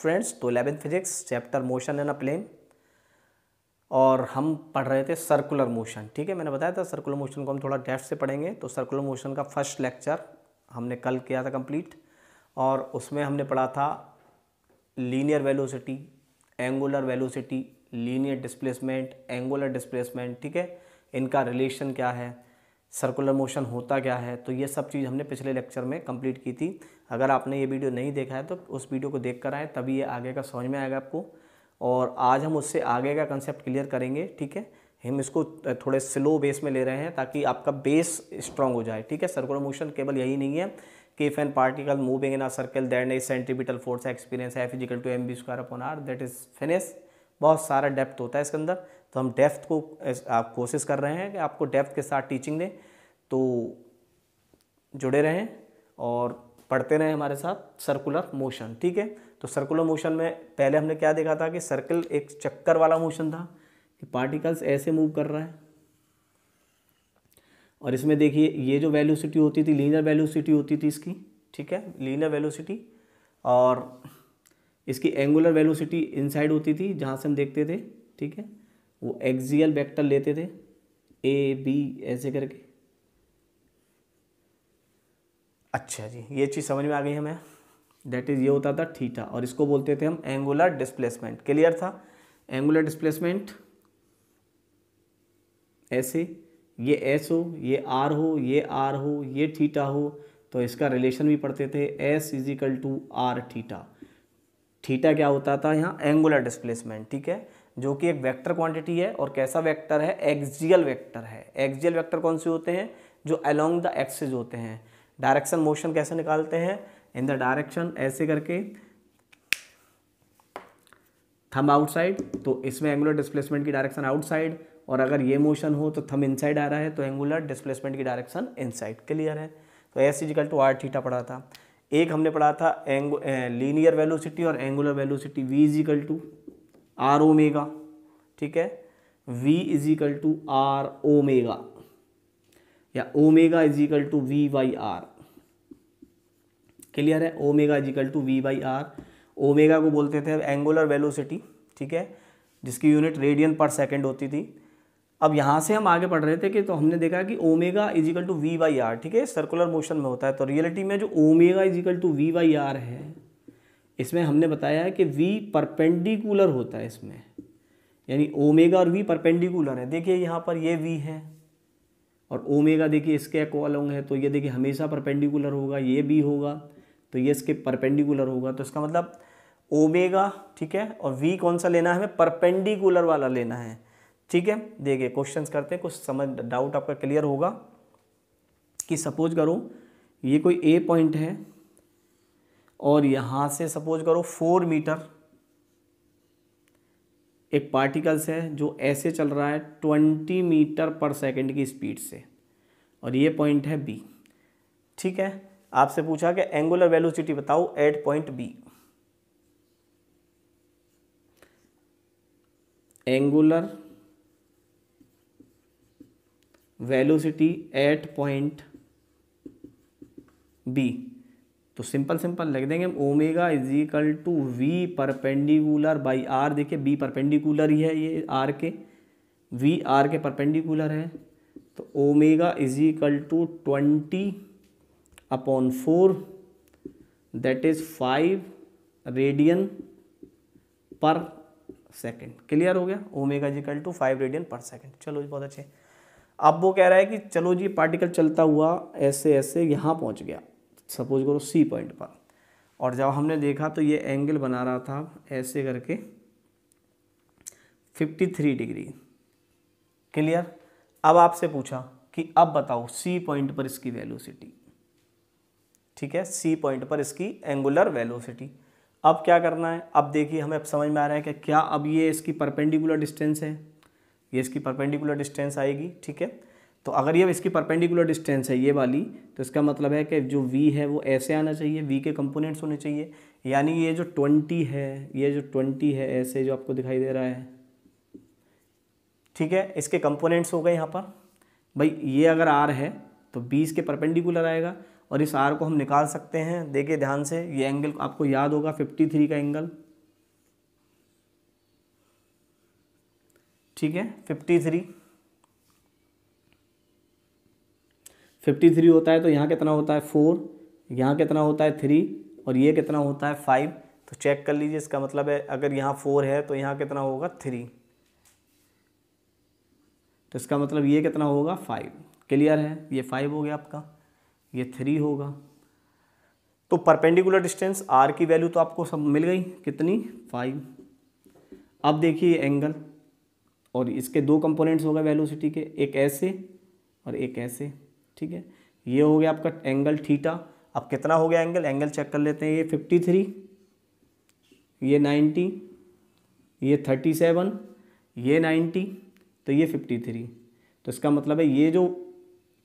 friends तो eleventh physics chapter motion in a plane और हम पढ़ रहे थे सर्कुलर मोशन ठीक है मैंने बताया था सर्कुलर मोशन को हम थोड़ा डेफ से पढ़ेंगे तो सर्कुलर मोशन का फर्स्ट लेक्चर हमने कल किया था कंप्लीट और उसमें हमने पढ़ा था linear velocity angular velocity linear displacement angular displacement ठीक है इनका रिलेशन क्या है सर्कुलर मोशन होता क्या है तो ये सब चीज़ हमने पिछले लेक्चर में कंप्लीट की थी अगर आपने ये वीडियो नहीं देखा है तो उस वीडियो को देख कर आएँ तभी ये आगे का समझ में आएगा आपको और आज हम उससे आगे का कंसेप्ट क्लियर करेंगे ठीक है हम इसको थोड़े स्लो बेस में ले रहे हैं ताकि आपका बेस स्ट्रांग हो जाए ठीक है सर्कुलर मोशन केवल यही नहीं है कि if particle moving in a circle that is centripetal force experience है physical to M B square upon R that is finish बहुत सारा डेप्थ होता है इसके अंदर तो हम डेप्थ को आप कोशिश कर रहे हैं कि आपको डेप्थ के साथ टीचिंग दें तो जुड़े रहें और पढ़ते रहें हमारे साथ सर्कुलर मोशन ठीक है तो सर्कुलर मोशन में पहले हमने क्या देखा था कि सर्कल एक चक्कर वाला मोशन था कि पार्टिकल्स ऐसे मूव कर रहा है और इसमें देखिए ये जो वेलोसिटी होती थी लीनर वेलोसिटी होती थी इसकी ठीक है लीनर वेलोसिटी और इसकी एंगुलर वेलोसिटी इनसाइड होती थी जहाँ से हम देखते थे ठीक है वो एक्जियल वेक्टर लेते थे ए बी ऐसे करके अच्छा जी ये चीज़ समझ में आ गई हमें डेट इज़ ये होता था थीटा और इसको बोलते थे हम एंगुलर डिस्प्लेसमेंट क्लियर था एंगुलर डिस्प्लेसमेंट ऐसे ये एस हो ये आर हो ये आर हो ये थीटा हो तो इसका रिलेशन भी पढ़ते थे S is equal to R theta theta क्या होता था यहाँ एंगुलर डिस्प्लेसमेंट ठीक है जो कि एक वेक्टर क्वांटिटी है और कैसा वेक्टर है एक्जियल वेक्टर है एक्जियल वेक्टर कौन से होते हैं जो अलोंग द एक्सेज होते हैं डायरेक्शन मोशन कैसे निकालते हैं इन द डायरेक्शन ऐसे करके थम आउटसाइड तो इसमें एंगुलर डिस्प्लेसमेंट की डायरेक्शन आउटसाइड और अगर ये मोशन हो तो थम इनसाइड आ रहा है तो एंगुलर डिस्प्लेसमेंट की डायरेक्शन इनसाइड क्लियर है तो S is equal to R theta पढ़ा था एक हमने पढ़ा था एंग लीनियर वेलोसिटी और angular velocity V is equal to R omega ठीक है V is equal to R omega या omega is equal to V by R clear है omega is equal to V by R omega को बोलते थे एंगुलर वेलोसिटी ठीक है जिसकी यूनिट रेडियन पर सेकेंड होती थी अब यहाँ से हम आगे पढ़ रहे थे कि तो हमने देखा कि omega is equal to V by R ठीक है सर्कुलर मोशन में होता है तो रियलिटी में जो omega is equal to V by R है इसमें हमने बताया है कि वी परपेंडिकुलर होता है इसमें यानी ओमेगा और वी परपेंडिकुलर है देखिए यहाँ पर ये वी है और ओमेगा देखिए इसके अकॉलोंग है तो ये देखिए हमेशा परपेंडिकुलर होगा ये बी होगा तो ये इसके परपेंडिकुलर होगा तो इसका मतलब ओमेगा ठीक है और वी कौन सा लेना है हमें परपेंडिकुलर वाला लेना है ठीक है देखिए क्वेश्चंस करते हैं कुछ समझ डाउट आपका क्लियर होगा कि सपोज करो ये कोई ए पॉइंट है और यहाँ से सपोज करो फोर मीटर एक पार्टिकल्स है जो ऐसे चल रहा है ट्वेंटी मीटर पर सेकंड की स्पीड से और ये पॉइंट है बी ठीक है आपसे पूछा कि एंगुलर वेलोसिटी बताओ at point B angular velocity at point B तो सिंपल सिंपल लिख देंगे हम omega is equal to V perpendicular by R देखिए बी परपेंडिकुलर ही है ये आर के वी आर के परपेंडिकुलर है तो omega is equal to twenty upon four that is five radian per second clear हो गया omega is equal to five radian per second चलो जी बहुत अच्छे अब वो कह रहा है कि चलो जी पार्टिकल चलता हुआ ऐसे ऐसे यहाँ पहुँच गया सपोज करो सी पॉइंट पर और जब हमने देखा तो ये एंगल बना रहा था ऐसे करके 53 डिग्री क्लियर अब आपसे पूछा कि अब बताओ सी पॉइंट पर इसकी वेलोसिटी ठीक है सी पॉइंट पर इसकी एंगुलर वेलोसिटी अब क्या करना है अब देखिए हमें अब समझ में आ रहा है कि क्या अब ये इसकी परपेंडिकुलर डिस्टेंस है ये इसकी परपेंडिकुलर डिस्टेंस आएगी ठीक है तो अगर ये इसकी परपेंडिकुलर डिस्टेंस है ये वाली तो इसका मतलब है कि जो v है वो ऐसे आना चाहिए v के कंपोनेंट्स होने चाहिए यानी ये जो ट्वेंटी है ये जो ट्वेंटी है ऐसे जो आपको दिखाई दे रहा है ठीक है इसके कंपोनेंट्स हो गए यहाँ पर भाई ये अगर आर है तो बीस के परपेंडिकुलर आएगा और इस आर को हम निकाल सकते हैं देखिए ध्यान से ये एंगल आपको याद होगा फिफ्टी थ्री का एंगल ठीक है फिफ्टी थ्री फिफ्टी थ्री होता है तो यहाँ कितना होता है फोर यहाँ कितना होता है थ्री और ये कितना होता है फाइव तो चेक कर लीजिए इसका मतलब है अगर यहाँ फोर है तो यहाँ कितना होगा थ्री तो इसका मतलब ये कितना होगा फाइव क्लियर है ये फाइव हो गया आपका ये थ्री होगा तो परपेंडिकुलर डिस्टेंस आर की वैल्यू तो आपको सब मिल गई कितनी फाइव अब देखिए एंगल और इसके दो कंपोनेंट्स हो गए वेलोसिटी के एक ऐसे और एक ऐसे ठीक है ये हो गया आपका एंगल थीटा अब कितना हो गया एंगल एंगल चेक कर लेते हैं ये फिफ्टी थ्री ये नाइन्टी ये थर्टी सेवन ये नाइन्टी तो ये फिफ्टी थ्री तो इसका मतलब है ये जो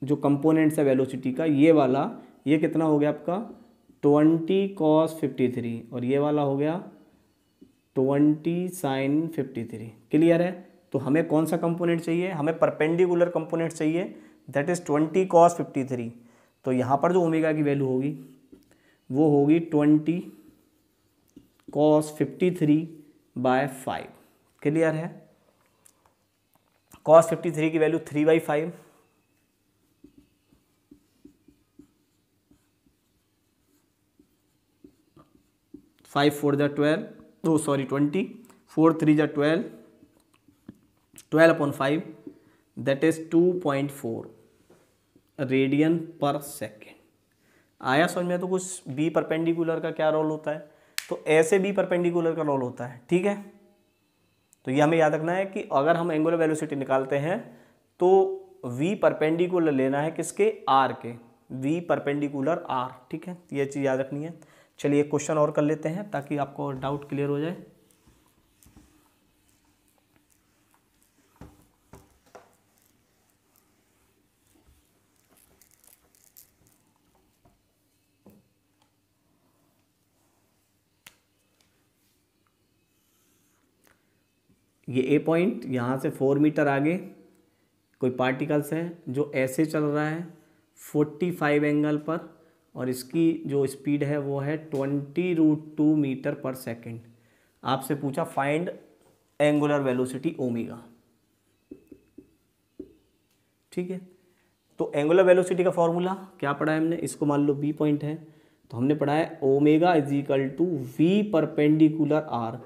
जो कंपोनेंट्स है वेलोसिटी का ये वाला ये कितना हो गया आपका ट्वेंटी कॉस फिफ्टी थ्री और ये वाला हो गया twenty sine fifty three clear है तो हमें कौन सा कंपोनेंट चाहिए हमें परपेंडिकुलर कंपोनेंट चाहिए that is twenty cos fifty three तो यहाँ पर जो ओमेगा की वैल्यू होगी वो होगी twenty cos fifty three by five clear है कॉस फिफ्टी थ्री की value three by five five four ज़ा twelve oh sorry twenty four three ज़ा twelve twelve upon five that is two point four radian per second आया समझ में तो कुछ B perpendicular का क्या रोल होता है तो ऐसे बी परपेंडिकुलर का रोल होता है ठीक है तो ये हमें याद रखना है कि अगर हम एंगुलर वेलोसिटी निकालते हैं तो v परपेंडिकुलर लेना है किसके r के v परपेंडिकुलर r ठीक है ये चीज़ याद रखनी है चलिए क्वेश्चन और कर लेते हैं ताकि आपको डाउट क्लियर हो जाए ये ए पॉइंट यहाँ से फोर मीटर आगे कोई पार्टिकल्स है जो ऐसे चल रहा है फोर्टी फाइव एंगल पर और इसकी जो स्पीड है वो है twenty root two meter per second आपसे पूछा फाइंड एंगुलर वेलोसिटी ओमेगा ठीक है तो एंगुलर वेलोसिटी का फॉर्मूला क्या पढ़ा है हमने इसको मान लो बी पॉइंट है तो हमने पढ़ा है omega is equal to V perpendicular R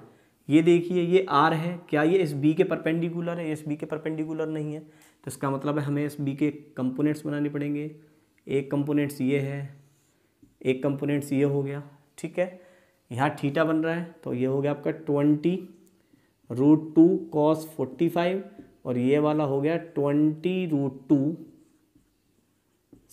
ये देखिए ये आर है क्या ये एस बी के परपेंडिकुलर है एस बी के परपेंडिकुलर नहीं है तो इसका मतलब है हमें एस बी के कंपोनेंट्स बनाने पड़ेंगे एक कंपोनेंट्स ये है एक कंपोनेंट्स ये हो गया ठीक है यहाँ थीटा बन रहा है तो ये हो गया आपका twenty root two cos forty five और ये वाला हो गया twenty root two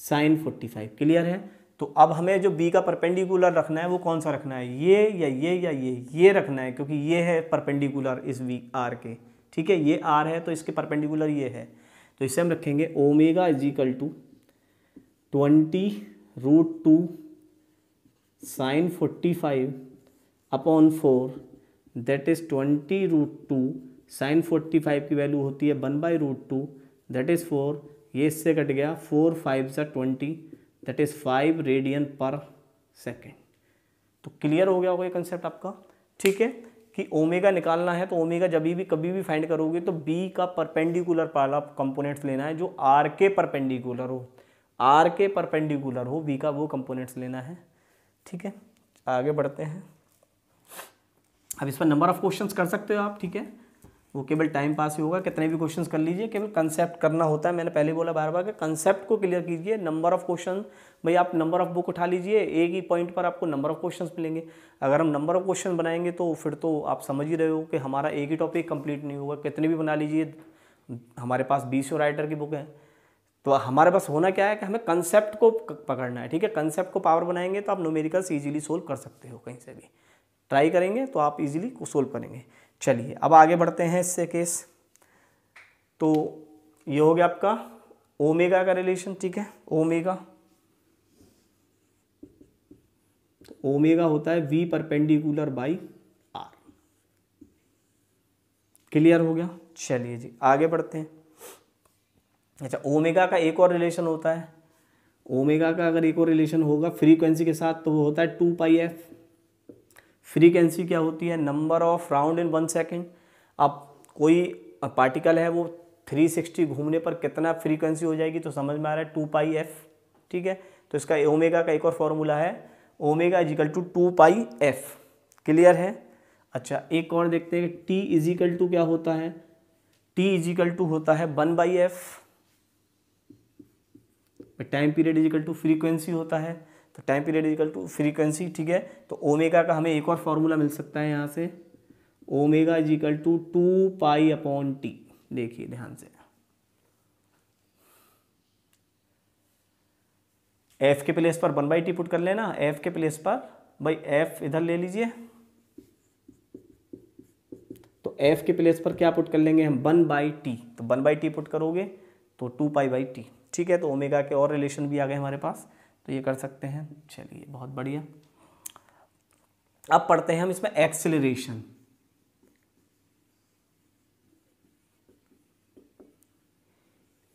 sine forty five clear है तो अब हमें जो बी का परपेंडिकुलर रखना है वो कौन सा रखना है ये या ये या ये ये रखना है क्योंकि ये है परपेंडिकुलर इस वी आर के ठीक है ये आर है तो इसके परपेंडिकुलर ये है तो इसे हम रखेंगे omega is equal to twenty root two sine forty five upon four that is twenty root two sine forty five की वैल्यू होती है one by root two that is four ये इससे कट गया फोर फाइव सा twenty that is five radian per second तो clear हो गया होगा ये कंसेप्ट आपका ठीक है कि ओमेगा निकालना है तो ओमेगा जब भी कभी भी फाइंड करोगे तो बी का परपेंडिकुलर वाला कंपोनेंट्स लेना है जो आर के परपेंडिकुलर हो आर के परपेंडिकुलर हो बी का वो कंपोनेंट्स लेना है ठीक है आगे बढ़ते हैं अब इस पर नंबर ऑफ क्वेश्चंस कर सकते हो आप ठीक है वो केवल टाइम पास ही होगा कितने भी क्वेश्चंस कर लीजिए केवल कंसेप्ट करना होता है मैंने पहले बोला बार बार कि कंसेप्ट को क्लियर कीजिए नंबर ऑफ क्वेश्चन भाई आप नंबर ऑफ बुक उठा लीजिए एक ही पॉइंट पर आपको नंबर ऑफ क्वेश्चंस मिलेंगे अगर हम नंबर ऑफ क्वेश्चन बनाएंगे तो फिर तो आप समझ ही रहे हो कि हमारा एक ही टॉपिक कंप्लीट नहीं होगा कितने भी बना लीजिए हमारे पास बीस राइटर की बुक है तो हमारे पास होना क्या है कि हमें कंसेप्ट को पकड़ना है ठीक है कंसेप्ट को पावर बनाएंगे तो आप नोमेरिकल्स ईजिली सोल्व कर सकते हो कहीं से भी ट्राई करेंगे तो आप ईजिली को सोल्व करेंगे चलिए अब आगे बढ़ते हैं इससे केस तो ये हो गया आपका ओमेगा का रिलेशन ठीक है ओमेगा तो ओमेगा होता है V perpendicular by R clear हो गया चलिए जी आगे बढ़ते हैं अच्छा ओमेगा का एक और रिलेशन होता है ओमेगा का अगर एक और रिलेशन होगा फ्रीक्वेंसी के साथ तो वो होता है टू पाई एफ फ्रीक्वेंसी क्या होती है number of round in one second अब कोई पार्टिकल है वो 360 घूमने पर कितना फ्रीक्वेंसी हो जाएगी तो समझ में आ रहा है टू पाई एफ ठीक है तो इसका ओमेगा का एक और फॉर्मूला है omega is equal to two pi F clear है अच्छा एक और देखते हैं टी इजिकल टू क्या होता है टी इजिकल टू होता है वन बाई एफ़ भाई time period is equal to frequency होता है तो time period is equal to frequency ठीक है तो ओमेगा का हमें एक और फार्मूला मिल सकता है यहाँ से omega is equal to two pi upon T देखिए ध्यान से एफ के प्लेस पर वन बाई टी पुट कर लेना एफ के प्लेस पर भाई एफ इधर ले लीजिए तो एफ के प्लेस पर क्या पुट कर लेंगे हम वन बाई टी तो वन बाई टी पुट करोगे तो टू पाई बाई टी ठीक है तो ओमेगा के और रिलेशन भी आ गए हमारे पास तो ये कर सकते हैं चलिए बहुत बढ़िया अब पढ़ते हैं हम इसमें एक्सिलेशन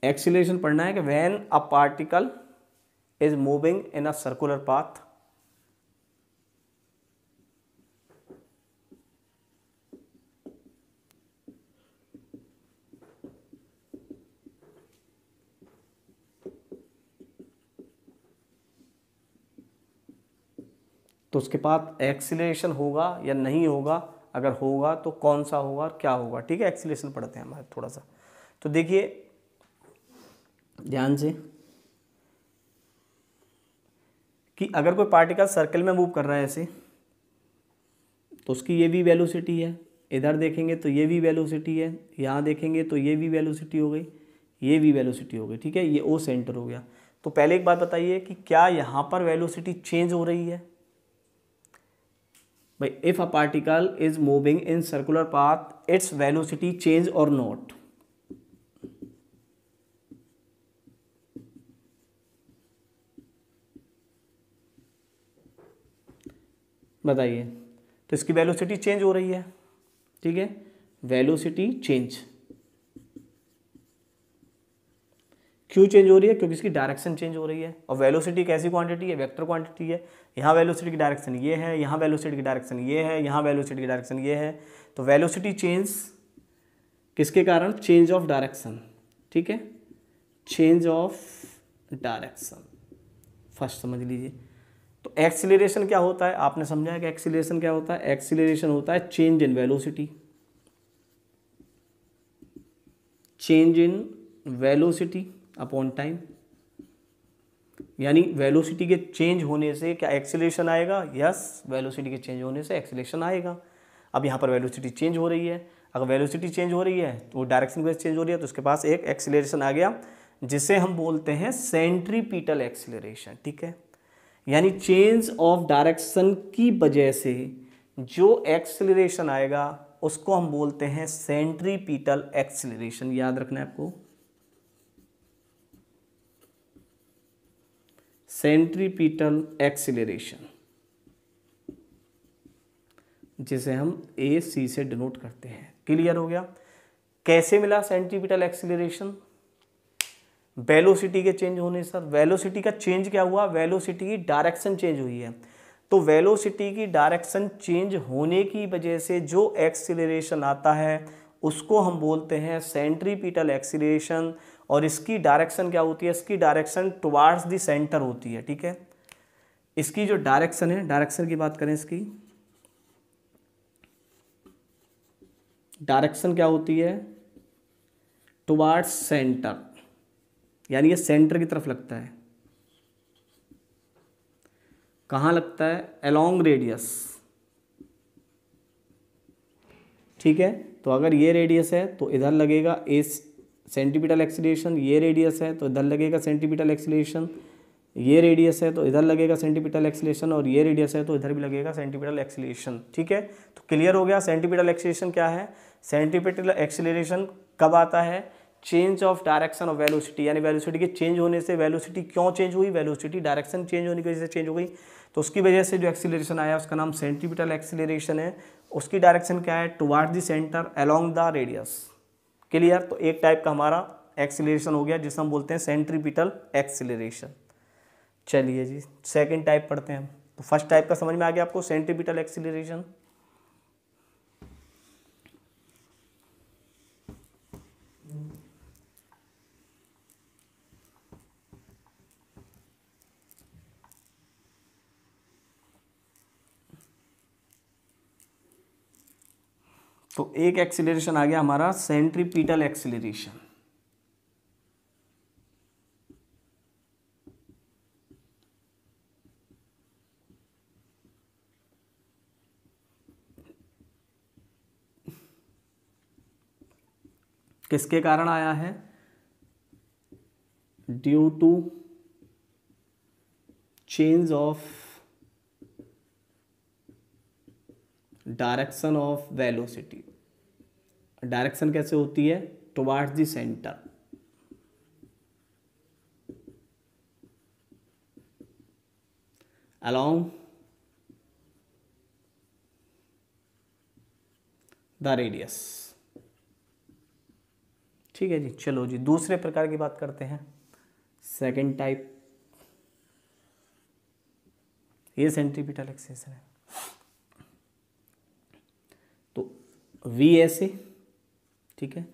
एक्सिलेशन पढ़ना है कि when a particle is moving in a circular path तो उसके बाद एक्सीलेशन होगा या नहीं होगा अगर होगा तो कौन सा होगा और क्या होगा ठीक है एक्सीलेशन पढ़ते हैं हमारे थोड़ा सा तो देखिए ध्यान से कि अगर कोई पार्टिकल सर्कल में मूव कर रहा है ऐसे तो उसकी ये भी वेलोसिटी है इधर देखेंगे तो ये भी वेलोसिटी है यहाँ देखेंगे तो ये भी वेलोसिटी हो गई ये भी वेलोसिटी हो गई ठीक है ये ओ सेंटर हो गया तो पहले एक बात बताइए कि क्या यहाँ पर वेलोसिटी चेंज हो रही है भाई if a particle is moving in circular path its velocity change और नॉट बताइए तो इसकी वेलोसिटी चेंज हो रही है ठीक है वेलोसिटी चेंज क्यों चेंज हो रही है क्योंकि इसकी डायरेक्शन चेंज हो रही है और वेलोसिटी कैसी क्वांटिटी है वेक्टर क्वांटिटी है यहाँ वेलोसिटी की डायरेक्शन ये है यहाँ वेलोसिटी की डायरेक्शन ये है यहाँ वेलोसिटी की डायरेक्शन ये है तो वेलोसिटी चेंज किसके कारण चेंज ऑफ डायरेक्शन ठीक है चेंज ऑफ डायरेक्शन फर्स्ट समझ लीजिए तो एक्सीलरेशन क्या होता है आपने समझाया कि एक्सीलरेशन क्या होता है एक्सीलरेशन होता है change in velocity change in velocity upon time यानी वेलोसिटी के चेंज होने से क्या एक्सेलेशन आएगा यस वेलोसिटी के चेंज होने से एक्सेलेशन आएगा अब यहाँ पर वेलोसिटी चेंज हो रही है अगर वेलोसिटी चेंज हो रही है तो डायरेक्शन वेज चेंज हो रही है तो उसके पास एक एक्सेलेशन आ गया जिसे हम बोलते हैं सेंट्रीपीटल एक्सेलेशन ठीक है यानी चेंज ऑफ डायरेक्शन की वजह से जो एक्सेलरेशन आएगा उसको हम बोलते हैं सेंट्रीपीटल एक्सेलेशन याद रखना है आपको सेंट्रीपिटल एक्सिलेशन जिसे हम ए सी से डिनोट करते हैं क्लियर हो गया कैसे मिला सेंट्रीपिटल एक्सिलेशन वेलोसिटी के चेंज होने सर वेलोसिटी का चेंज क्या हुआ वेलोसिटी की डायरेक्शन चेंज हुई है तो वेलोसिटी की डायरेक्शन चेंज होने की वजह से जो एक्सिलेशन आता है उसको हम बोलते हैं सेंट्रीपिटल एक्सिलेशन और इसकी डायरेक्शन क्या होती है इसकी डायरेक्शन टुवार्ड्स दी सेंटर होती है ठीक है इसकी जो डायरेक्शन है डायरेक्शन की बात करें इसकी डायरेक्शन क्या होती है टुवार्ड्स सेंटर यानी ये सेंटर की तरफ लगता है कहाँ लगता है अलोंग रेडियस ठीक है तो अगर ये रेडियस है तो इधर लगेगा एस सेंटीपिटल एक्सीलेशन ये रेडियस है तो इधर लगेगा सेंटीपिटल एक्सीलेशन ये रेडियस है तो इधर लगेगा सेंटीपिटल एक्सीलेशन और ये रेडियस है तो इधर भी लगेगा सेंटीपिटल एक्सीलेशन ठीक है तो क्लियर हो गया सेंटीपिटल एक्सीलेशन क्या है सेंटीपिटल एक्सीलेशन कब आता है change of direction of velocity यानी वेलोसिटी के चेंज होने से वेलोसिटी क्यों चेंज हुई वेलोसिटी डायरेक्शन चेंज होने की वजह से चेंज हो गई तो उसकी वजह से जो एक्सीलरेशन आया उसका नाम सेंटीपिटल एक्सीलरेशन है उसकी डायरेक्शन क्या है toward the centre along the radius clear तो एक टाइप का हमारा एक्सीलरेशन हो गया जिसे हम बोलते हैं सेंट्रीपिटल एक्सीलरेशन चलिए जी सेकेंड टाइप पढ़ते हैं तो फर्स्ट टाइप का समझ में आ गया आपको सेंट्रीपिटल एक्सीलरेशन तो एक एक्सीलरेशन आ गया हमारा सेंट्रीपीटल एक्सीलरेशन किसके कारण आया है due to change of direction of velocity direction कैसे होती है towards the centre along the radius ठीक है जी चलो जी दूसरे प्रकार की बात करते हैं सेकेंड टाइप ये सेंट्रीपिटल एक्सेसर है वी ऐसे ठीक है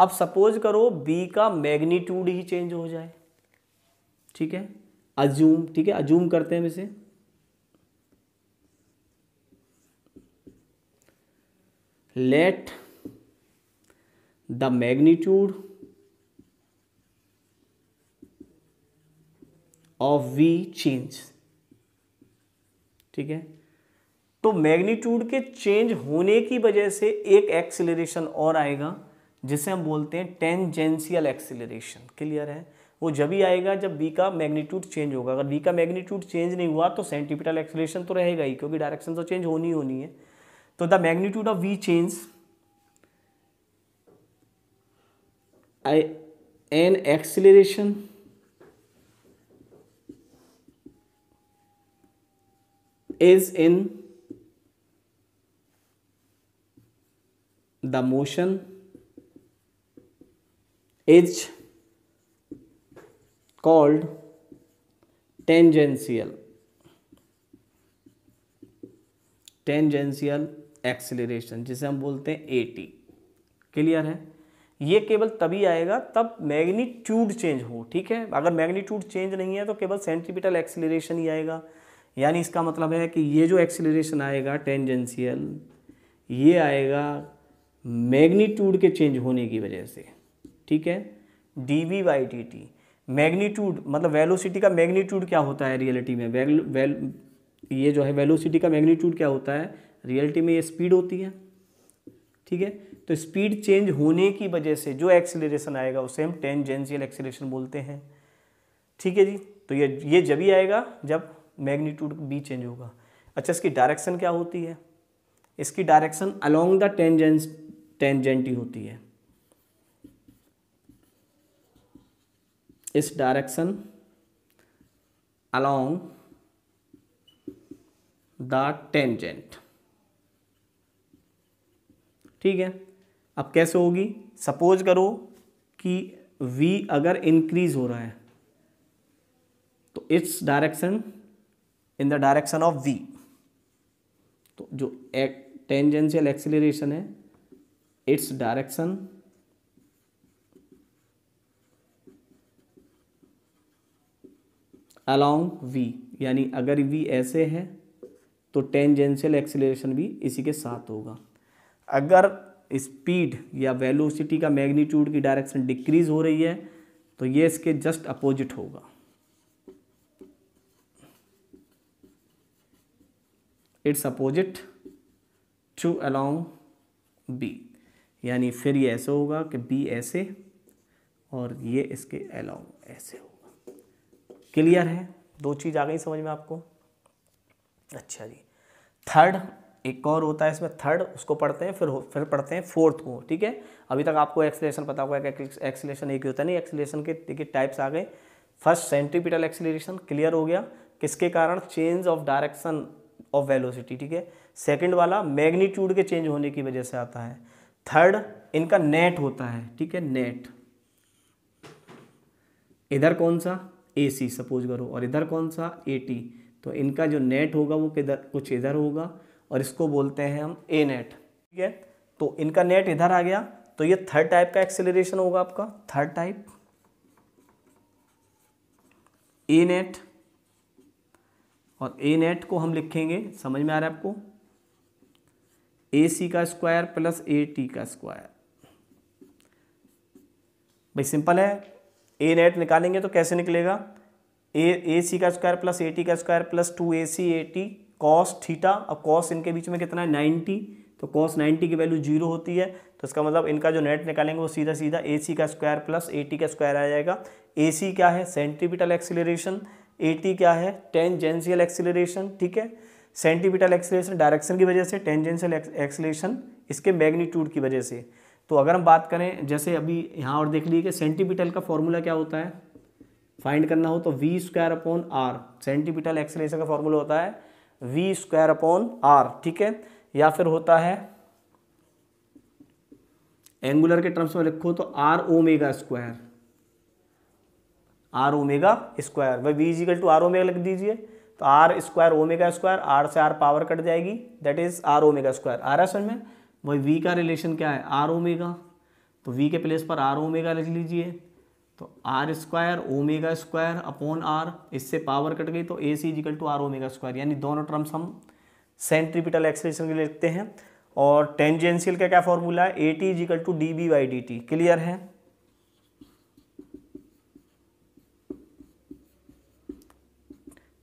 अब सपोज करो बी का मैग्नीट्यूड ही चेंज हो जाए ठीक है अज्यूम ठीक है अज्यूम करते हैं इसे let the magnitude of V change ठीक है तो मैग्नीट्यूड के चेंज होने की वजह से एक एक्सिलरेशन और आएगा जिसे हम बोलते हैं टेंजेंशियल एक्सिलरेशन क्लियर है वो जब ही आएगा जब बी का मैग्नीट्यूड चेंज होगा अगर बी का मैग्नीट्यूड चेंज नहीं हुआ तो सेंटिपिटल एक्सिलेशन तो रहेगा ही क्योंकि डायरेक्शन तो चेंज होनी होनी है तो the magnitude of V change an acceleration is in the motion is called tangential tangential acceleration जिसे हम बोलते हैं ए टी क्लियर है ये केवल तभी आएगा तब मैग्नीट्यूड चेंज हो ठीक है अगर मैग्नीट्यूड चेंज नहीं है तो केवल सेंट्रीपिटल एक्सिलेशन ही आएगा यानी इसका मतलब है कि ये जो एक्सिलेशन आएगा टेंजेंशियल ये आएगा मैग्नीट्यूड के चेंज होने की वजह से ठीक है D V by T T magnitude मतलब वेलोसिटी का मैग्नीट्यूड क्या होता है रियलिटी में वेल वेल ये जो है वेलोसिटी का मैग्नीट्यूड क्या होता है रियलिटी में ये स्पीड होती है ठीक है तो स्पीड चेंज होने की वजह से जो एक्सीलरेशन आएगा उसे हम टेंजेंशियल एक्सीलरेशन बोलते हैं ठीक है जी तो ये ये जब ही आएगा जब मैग्नीट्यूड बी चेंज होगा अच्छा इसकी डायरेक्शन क्या होती है इसकी direction along the tangents tangent ही होती है इस डायरेक्शन अलोंग द टेंजेंट ठीक है अब कैसे होगी सपोज करो कि v अगर इंक्रीज हो रहा है तो its direction in the direction of v तो जो टेंजेंशियल एक्सिलेशन है its direction अलॉन्ग v यानी अगर v ऐसे है तो टेंजेंशियल एक्सीलरेशन भी इसी के साथ होगा अगर स्पीड या वेलोसिटी का मैग्नीट्यूड की डायरेक्शन डिक्रीज हो रही है तो ये इसके जस्ट अपोजिट होगा its opposite to along B यानी फिर ये ऐसे होगा कि बी ऐसे और ये इसके अलाउ ऐसे होगा क्लियर है दो चीज़ आ गई समझ में आपको अच्छा जी थर्ड एक और होता है इसमें थर्ड उसको पढ़ते हैं फिर फिर पढ़ते हैं फोर्थ को ठीक है अभी तक आपको एक्सलेशन पता होगा कि एक्सलेशन एक ही होता है नहीं एक्सलेशन के देखिए टाइप्स आ गए फर्स्ट सेंट्रीपिटल एक्सलेशन क्लियर हो गया किसके कारण change of direction of velocity ठीक है सेकंड वाला मैग्नीट्यूड के चेंज होने की वजह से आता है थर्ड इनका नेट होता है ठीक है नेट इधर कौन सा ए सी सपोज करो और इधर कौन सा ए टी तो इनका जो नेट होगा वो किधर कुछ इधर होगा और इसको बोलते हैं हम ए नेट ठीक है तो इनका नेट इधर आ गया तो ये थर्ड टाइप का एक्सेलरेशन होगा आपका थर्ड टाइप ए नेट और ए नेट को हम लिखेंगे समझ में आ रहा है आपको ए सी का स्क्वायर प्लस ए टी का स्क्वायर भाई सिंपल है ए नेट निकालेंगे तो कैसे निकलेगा ए ए सी का स्क्वायर प्लस ए टी का square plus two A C A T cos theta अब कॉस इनके बीच में कितना है नाइन्टी तो कॉस नाइन्टी की वैल्यू जीरो होती है तो इसका मतलब इनका जो नेट निकालेंगे वो सीधा सीधा ए सी का स्क्वायर प्लस ए टी का स्क्वायर आ जाएगा ए सी क्या है सेंट्रीपिटल एक्सीलरेशन ए टी क्या है टेंजेंशियल एक्सीलरेशन ठीक है सेंटीपिटल एक्सलेशन डायरेक्शन की वजह से टेंजेंशियल एक्सलेशन इसके मैग्नीट्यूड की वजह से तो अगर हम बात करें जैसे अभी यहाँ और देख लीजिए कि सेंटीपिटल का फॉर्मूला क्या होता है फाइंड करना हो तो V square upon R centripetal acceleration का फॉर्मूला होता है वी स्क्वायर अपॉन आर ठीक है या फिर होता है एंगुलर के टर्म्स में लिखो तो R omega square R omega square वह V is equal to R omega लिख दीजिए तो R square omega square R से आर पावर कट जाएगी that is R omega square R S में भाई वी का रिलेशन क्या है आर ओमेगा तो वी के प्लेस पर आर ओमेगा लिख लीजिए तो R square omega square upon R इससे पावर कट गई तो A C is equal to R omega square यानी दोनों टर्म्स हम सेंट्रीपिटल एक्सप्रेशन के लिए लिखते हैं और टेंजेंशियल का क्या फॉर्मूला है a t is equal to d v by d t clear है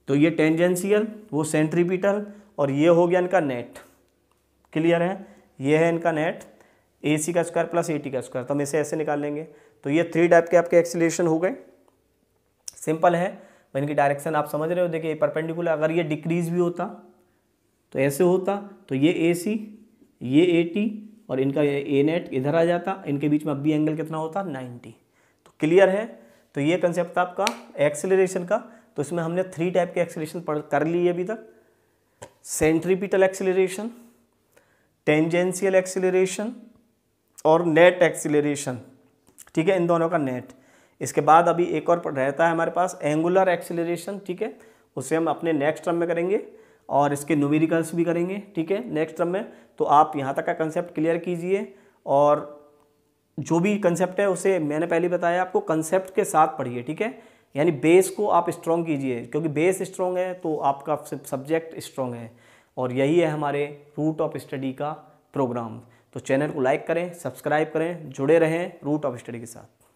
तो ये टेंजेंशियल वो सेंट्रीपिटल और ये हो गया इनका नेट क्लियर है ये है इनका नेट ए सी का स्क्वायर प्लस ए टी का स्क्वायर तो हम इसे ऐसे निकाल लेंगे तो ये थ्री टाइप के आपके एक्सीलेशन हो गए सिंपल है इनकी डायरेक्शन आप समझ रहे हो देखिए परपेंडिकुलर अगर ये डिक्रीज भी होता तो ऐसे होता तो ये ए सी ये ए टी और इनका ए नेट इधर आ जाता इनके बीच में अब भी एंगल कितना होता नाइन्टी तो क्लियर है तो ये कंसेप्ट आपका एक्सेलरेशन का तो इसमें हमने थ्री टाइप के एक्सीलरेशन पढ़ कर लिए अभी तक सेंट्रीपिटल एक्सीलरेशन टेंजेंशियल एक्सीलरेशन और नेट एक्सीलरेशन ठीक है इन दोनों का नेट इसके बाद अभी एक और रहता है हमारे पास एंगुलर एक्सीलरेशन ठीक है उसे हम अपने नेक्स्ट टर्म में करेंगे और इसके नोमेरिकल्स भी करेंगे ठीक है नेक्स्ट टर्म में तो आप यहाँ तक का कंसेप्ट क्लियर कीजिए और जो भी कंसेप्ट है उसे मैंने पहले बताया आपको कंसेप्ट के साथ पढ़िए ठीक है यानी बेस को आप स्ट्रॉन्ग कीजिए क्योंकि बेस स्ट्रॉन्ग है तो आपका सब्जेक्ट स्ट्रॉन्ग है और यही है हमारे रूट ऑफ स्टडी का प्रोग्राम तो चैनल को लाइक करें सब्सक्राइब करें जुड़े रहें रूट ऑफ स्टडी के साथ